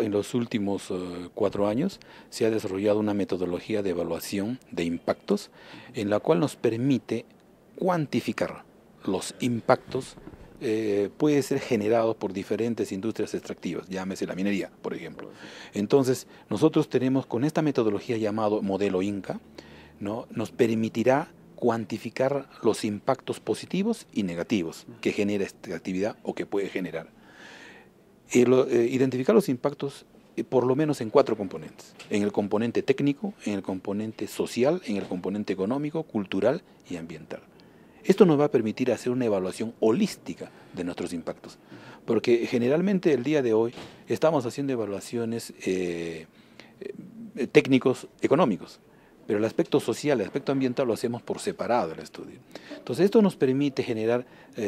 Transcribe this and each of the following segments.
En los últimos eh, cuatro años se ha desarrollado una metodología de evaluación de impactos en la cual nos permite cuantificar los impactos que eh, puede ser generados por diferentes industrias extractivas, llámese la minería, por ejemplo. Entonces, nosotros tenemos con esta metodología llamado modelo Inca, ¿no? nos permitirá cuantificar los impactos positivos y negativos que genera esta actividad o que puede generar. Eh, identificar los impactos eh, por lo menos en cuatro componentes, en el componente técnico, en el componente social, en el componente económico, cultural y ambiental. Esto nos va a permitir hacer una evaluación holística de nuestros impactos, porque generalmente el día de hoy estamos haciendo evaluaciones eh, técnicos económicos, pero el aspecto social, el aspecto ambiental lo hacemos por separado del estudio. Entonces esto nos permite generar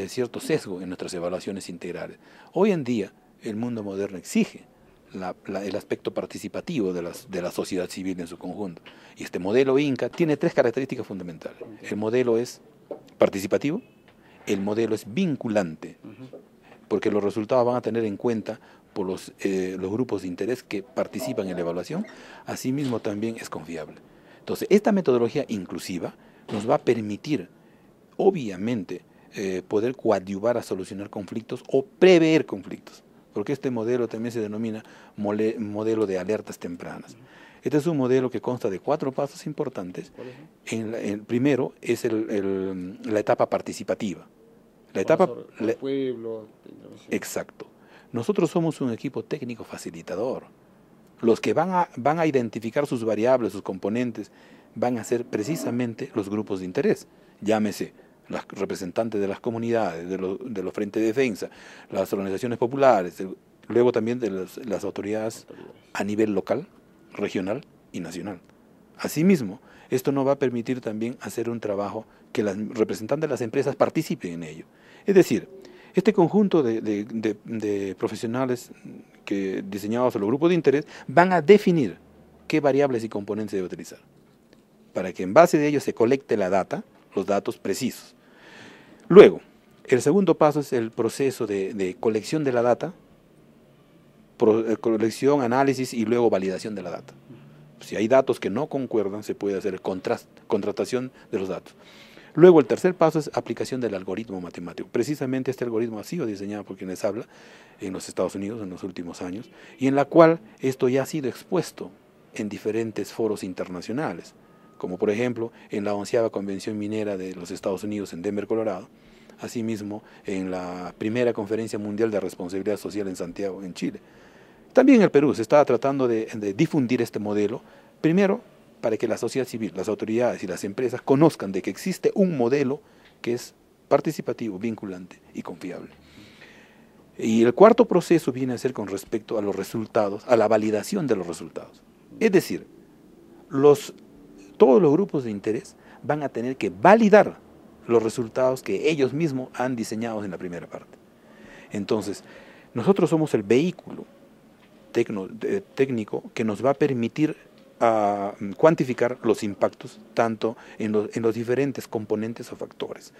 cierto sesgo en nuestras evaluaciones integrales. Hoy en día el mundo moderno exige. el aspecto participativo de, la sociedad civil en su conjunto. Y este modelo Inca tiene tres características fundamentales. El modelo es participativo, el modelo es vinculante, porque los resultados van a tener en cuenta por los, eh, los grupos de interés que participan en la evaluación, asimismo también es confiable. Entonces, esta metodología inclusiva nos va a permitir, obviamente, eh, poder coadyuvar a solucionar conflictos o prever conflictos porque este modelo también se denomina modelo de alertas tempranas. Este es un modelo que consta de cuatro pasos importantes. En, primero es la etapa participativa. La etapa... exacto. Nosotros somos un equipo técnico facilitador. Los que van a, van a identificar sus variables, sus componentes, van a ser precisamente los grupos de interés. Llámese las representantes de las comunidades, de los, frentes de defensa, las organizaciones populares, luego también de las, autoridades a nivel local, regional y nacional. Asimismo, esto no va a permitir también hacer un trabajo que las representantes de las empresas participen en ello. Es decir, este conjunto de, profesionales que diseñados a los grupos de interés van a definir qué variables y componentes debe utilizar, para que en base de ellos se colecte la data, los datos precisos. Luego, el segundo paso es el proceso de, colección de la data, eh, colección, análisis y luego validación de la data. Si hay datos que no concuerdan, se puede hacer contratación de los datos. Luego el tercer paso es aplicación del algoritmo matemático. Precisamente este algoritmo ha sido diseñado por quienes hablan en los Estados Unidos en los últimos años y en la cual esto ya ha sido expuesto en diferentes foros internacionales como por ejemplo en la onceava Convención Minera de los Estados Unidos en Denver, Colorado, asimismo en la primera Conferencia Mundial de Responsabilidad Social en Santiago, en Chile. También el Perú se está tratando de, de difundir este modelo, primero para que la sociedad civil, las autoridades y las empresas conozcan de que existe un modelo que es participativo, vinculante y confiable. Y el cuarto proceso viene a ser con respecto a los resultados, a la validación de los resultados. Es decir, los todos los grupos de interés van a tener que validar los resultados que ellos mismos han diseñado en la primera parte. Entonces, nosotros somos el vehículo eh, técnico que nos va a permitir ah, cuantificar los impactos tanto en los diferentes componentes o factores.